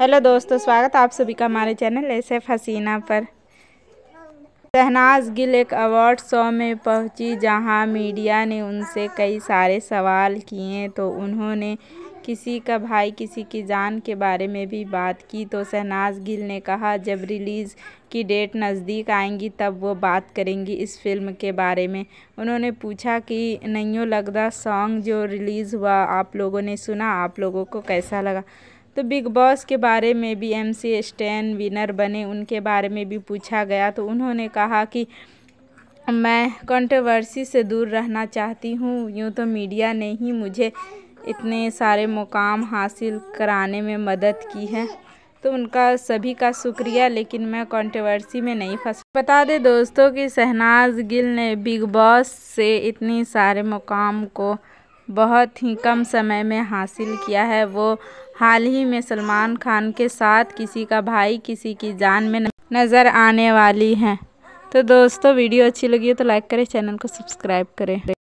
hello दोस्तों स्वागत आप सभी का हमारे चैनल ऐसे हसीना पर शहनाज गिल एक अवार्ड शो में पहुंची जहां मीडिया ने उनसे कई सारे सवाल किए तो उन्होंने किसी का भाई किसी की जान के बारे में भी बात की तो शहनाज गिल ने कहा जब रिलीज़ की डेट नज़दीक आएंगी तब वो बात करेंगी इस फिल्म के बारे में उन्होंने पूछा कि नहीं लगदा सॉन्ग जो रिलीज़ हुआ आप लोगों ने सुना आप लोगों को कैसा लगा तो बिग बॉस के बारे में भी एम सी स्टैन विनर बने उनके बारे में भी पूछा गया तो उन्होंने कहा कि मैं कंट्रोवर्सी से दूर रहना चाहती हूँ यूँ तो मीडिया ने ही मुझे इतने सारे मुकाम हासिल कराने में मदद की है तो उनका सभी का शुक्रिया लेकिन मैं कंट्रोवर्सी में नहीं फंस बता दें दोस्तों कि शहनाज गिल ने बिग बॉस से इतने सारे मुकाम को बहुत ही कम समय में हासिल किया है वो हाल ही में सलमान खान के साथ किसी का भाई किसी की जान में नज़र आने वाली हैं तो दोस्तों वीडियो अच्छी लगी हो तो लाइक करें चैनल को सब्सक्राइब करें